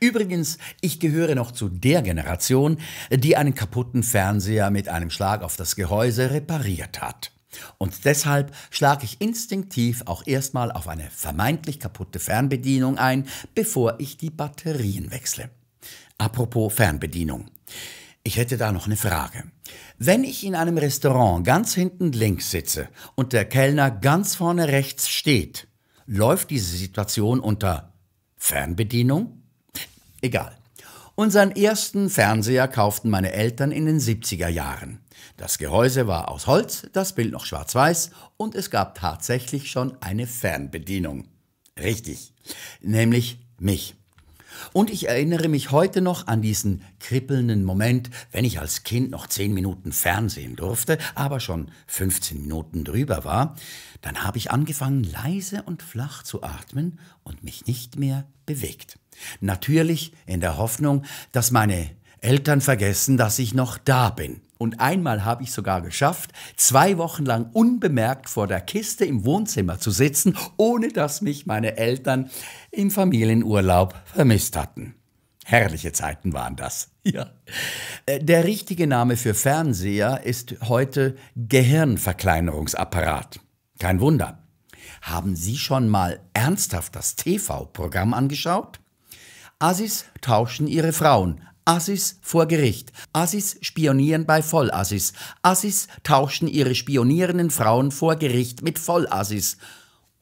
Übrigens, ich gehöre noch zu der Generation, die einen kaputten Fernseher mit einem Schlag auf das Gehäuse repariert hat. Und deshalb schlage ich instinktiv auch erstmal auf eine vermeintlich kaputte Fernbedienung ein, bevor ich die Batterien wechsle. Apropos Fernbedienung. Ich hätte da noch eine Frage. Wenn ich in einem Restaurant ganz hinten links sitze und der Kellner ganz vorne rechts steht, läuft diese Situation unter Fernbedienung? Egal. Unseren ersten Fernseher kauften meine Eltern in den 70er Jahren. Das Gehäuse war aus Holz, das Bild noch schwarz-weiß und es gab tatsächlich schon eine Fernbedienung. Richtig, nämlich mich. Und ich erinnere mich heute noch an diesen kribbelnden Moment, wenn ich als Kind noch zehn Minuten Fernsehen durfte, aber schon 15 Minuten drüber war, dann habe ich angefangen, leise und flach zu atmen und mich nicht mehr bewegt. Natürlich in der Hoffnung, dass meine Eltern vergessen, dass ich noch da bin. Und einmal habe ich sogar geschafft, zwei Wochen lang unbemerkt vor der Kiste im Wohnzimmer zu sitzen, ohne dass mich meine Eltern im Familienurlaub vermisst hatten. Herrliche Zeiten waren das. Ja. Äh, der richtige Name für Fernseher ist heute Gehirnverkleinerungsapparat. Kein Wunder. Haben Sie schon mal ernsthaft das TV-Programm angeschaut? Asis tauschen ihre Frauen Assis vor Gericht. Assis spionieren bei Vollassis. Assis tauschen ihre spionierenden Frauen vor Gericht mit Vollassis.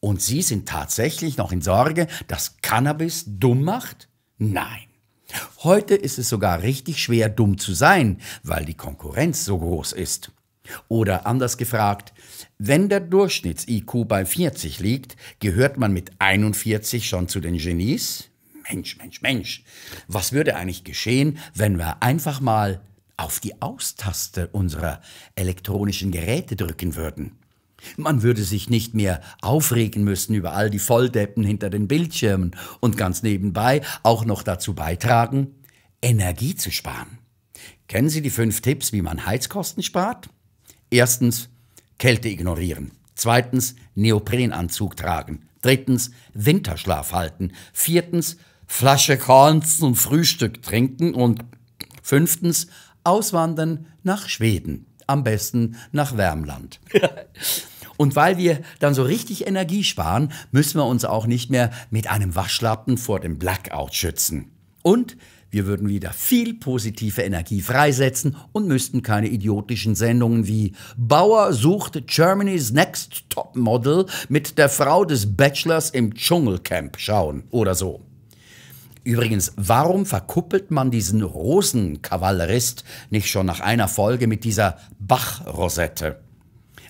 Und Sie sind tatsächlich noch in Sorge, dass Cannabis dumm macht? Nein. Heute ist es sogar richtig schwer, dumm zu sein, weil die Konkurrenz so groß ist. Oder anders gefragt, wenn der Durchschnitts-IQ bei 40 liegt, gehört man mit 41 schon zu den Genies? Mensch, Mensch, Mensch, was würde eigentlich geschehen, wenn wir einfach mal auf die Austaste unserer elektronischen Geräte drücken würden? Man würde sich nicht mehr aufregen müssen über all die Volldeppen hinter den Bildschirmen und ganz nebenbei auch noch dazu beitragen, Energie zu sparen. Kennen Sie die fünf Tipps, wie man Heizkosten spart? Erstens, Kälte ignorieren. Zweitens, Neoprenanzug tragen. Drittens, Winterschlaf halten. Viertens, Flasche Korn zum Frühstück trinken und fünftens auswandern nach Schweden, am besten nach Wärmland. Und weil wir dann so richtig Energie sparen, müssen wir uns auch nicht mehr mit einem Waschlappen vor dem Blackout schützen. Und wir würden wieder viel positive Energie freisetzen und müssten keine idiotischen Sendungen wie Bauer sucht Germany's Next Top Model mit der Frau des Bachelors im Dschungelcamp schauen oder so. Übrigens, warum verkuppelt man diesen Rosenkavallerist nicht schon nach einer Folge mit dieser Bachrosette?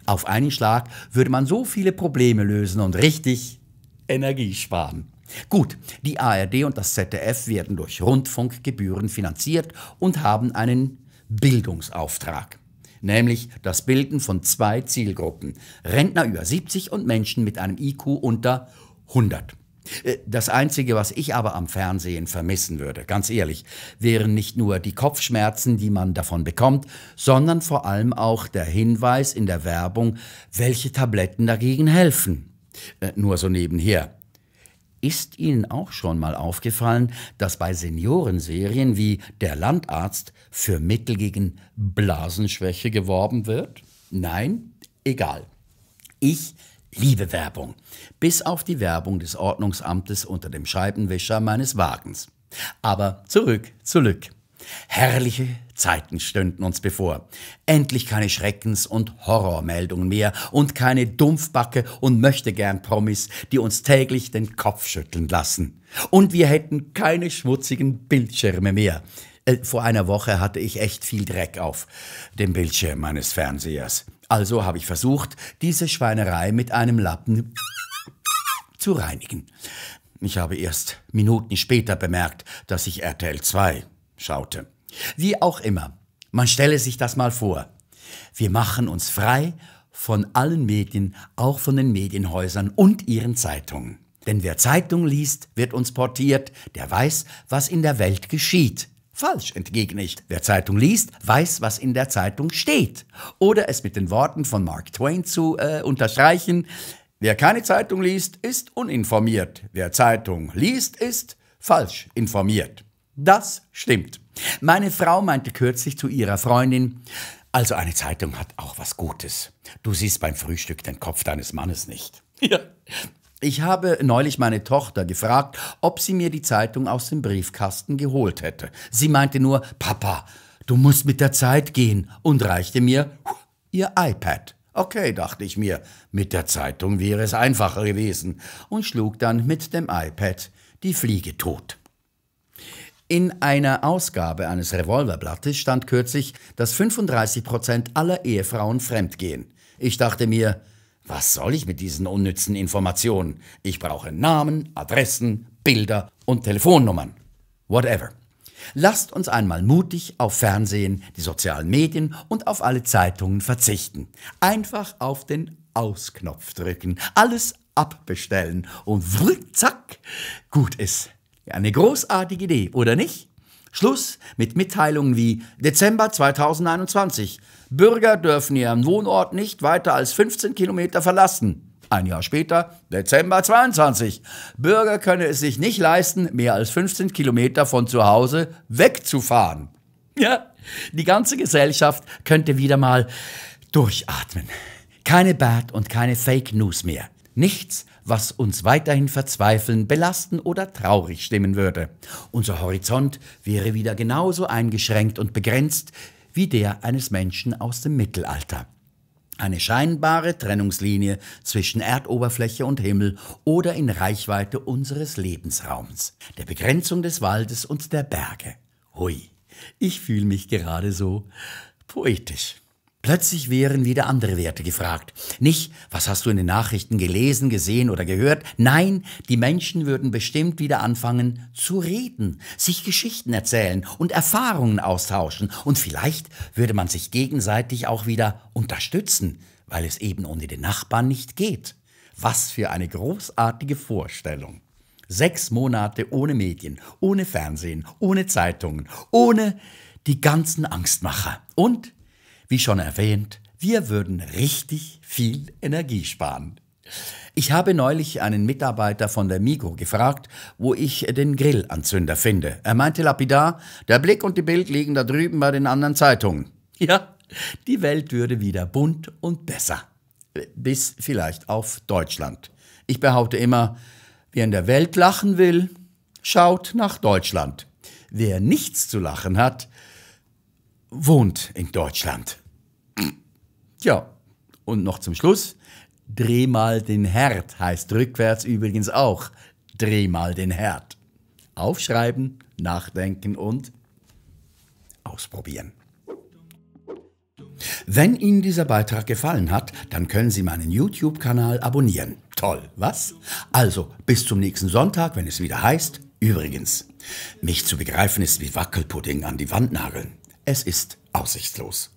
Auf einen Schlag würde man so viele Probleme lösen und richtig Energie sparen. Gut, die ARD und das ZDF werden durch Rundfunkgebühren finanziert und haben einen Bildungsauftrag, nämlich das Bilden von zwei Zielgruppen, Rentner über 70 und Menschen mit einem IQ unter 100. Äh, das Einzige, was ich aber am Fernsehen vermissen würde, ganz ehrlich, wären nicht nur die Kopfschmerzen, die man davon bekommt, sondern vor allem auch der Hinweis in der Werbung, welche Tabletten dagegen helfen. Äh, nur so nebenher. Ist Ihnen auch schon mal aufgefallen, dass bei Seniorenserien wie Der Landarzt für Mittel gegen Blasenschwäche geworben wird? Nein? Egal. Ich Liebe Werbung. Bis auf die Werbung des Ordnungsamtes unter dem Scheibenwischer meines Wagens. Aber zurück, zu zurück. Herrliche Zeiten stünden uns bevor. Endlich keine Schreckens- und Horrormeldungen mehr und keine Dumpfbacke und Möchtegern-Promis, die uns täglich den Kopf schütteln lassen. Und wir hätten keine schmutzigen Bildschirme mehr. Äh, vor einer Woche hatte ich echt viel Dreck auf dem Bildschirm meines Fernsehers. Also habe ich versucht, diese Schweinerei mit einem Lappen zu reinigen. Ich habe erst Minuten später bemerkt, dass ich RTL 2 schaute. Wie auch immer, man stelle sich das mal vor. Wir machen uns frei von allen Medien, auch von den Medienhäusern und ihren Zeitungen. Denn wer Zeitung liest, wird uns portiert, der weiß, was in der Welt geschieht. Falsch, entgegne ich. Wer Zeitung liest, weiß, was in der Zeitung steht. Oder es mit den Worten von Mark Twain zu äh, unterstreichen, wer keine Zeitung liest, ist uninformiert. Wer Zeitung liest, ist falsch informiert. Das stimmt. Meine Frau meinte kürzlich zu ihrer Freundin, also eine Zeitung hat auch was Gutes. Du siehst beim Frühstück den Kopf deines Mannes nicht. Ja, ich habe neulich meine Tochter gefragt, ob sie mir die Zeitung aus dem Briefkasten geholt hätte. Sie meinte nur, Papa, du musst mit der Zeit gehen und reichte mir ihr iPad. Okay, dachte ich mir, mit der Zeitung wäre es einfacher gewesen und schlug dann mit dem iPad die Fliege tot. In einer Ausgabe eines Revolverblattes stand kürzlich, dass 35 Prozent aller Ehefrauen fremdgehen. Ich dachte mir, was soll ich mit diesen unnützen Informationen? Ich brauche Namen, Adressen, Bilder und Telefonnummern. Whatever. Lasst uns einmal mutig auf Fernsehen, die sozialen Medien und auf alle Zeitungen verzichten. Einfach auf den Ausknopf drücken, alles abbestellen und zack, gut ist. Eine großartige Idee, oder nicht? Schluss mit Mitteilungen wie Dezember 2021. Bürger dürfen ihren Wohnort nicht weiter als 15 Kilometer verlassen. Ein Jahr später, Dezember 22. Bürger könne es sich nicht leisten, mehr als 15 Kilometer von zu Hause wegzufahren. Ja, die ganze Gesellschaft könnte wieder mal durchatmen. Keine Bad und keine Fake News mehr. Nichts, was uns weiterhin verzweifeln, belasten oder traurig stimmen würde. Unser Horizont wäre wieder genauso eingeschränkt und begrenzt wie der eines Menschen aus dem Mittelalter. Eine scheinbare Trennungslinie zwischen Erdoberfläche und Himmel oder in Reichweite unseres Lebensraums, der Begrenzung des Waldes und der Berge. Hui, ich fühle mich gerade so poetisch. Plötzlich wären wieder andere Werte gefragt. Nicht, was hast du in den Nachrichten gelesen, gesehen oder gehört? Nein, die Menschen würden bestimmt wieder anfangen zu reden, sich Geschichten erzählen und Erfahrungen austauschen. Und vielleicht würde man sich gegenseitig auch wieder unterstützen, weil es eben ohne den Nachbarn nicht geht. Was für eine großartige Vorstellung. Sechs Monate ohne Medien, ohne Fernsehen, ohne Zeitungen, ohne die ganzen Angstmacher. Und wie schon erwähnt, wir würden richtig viel Energie sparen. Ich habe neulich einen Mitarbeiter von der Migo gefragt, wo ich den Grillanzünder finde. Er meinte lapidar, der Blick und die Bild liegen da drüben bei den anderen Zeitungen. Ja, die Welt würde wieder bunt und besser. Bis vielleicht auf Deutschland. Ich behaupte immer, wer in der Welt lachen will, schaut nach Deutschland. Wer nichts zu lachen hat, wohnt in Deutschland. Tja, und noch zum Schluss, dreh mal den Herd heißt rückwärts übrigens auch, dreh mal den Herd. Aufschreiben, nachdenken und ausprobieren. Wenn Ihnen dieser Beitrag gefallen hat, dann können Sie meinen YouTube-Kanal abonnieren. Toll, was? Also, bis zum nächsten Sonntag, wenn es wieder heißt, übrigens, mich zu begreifen ist wie Wackelpudding an die Wand nageln. Es ist aussichtslos.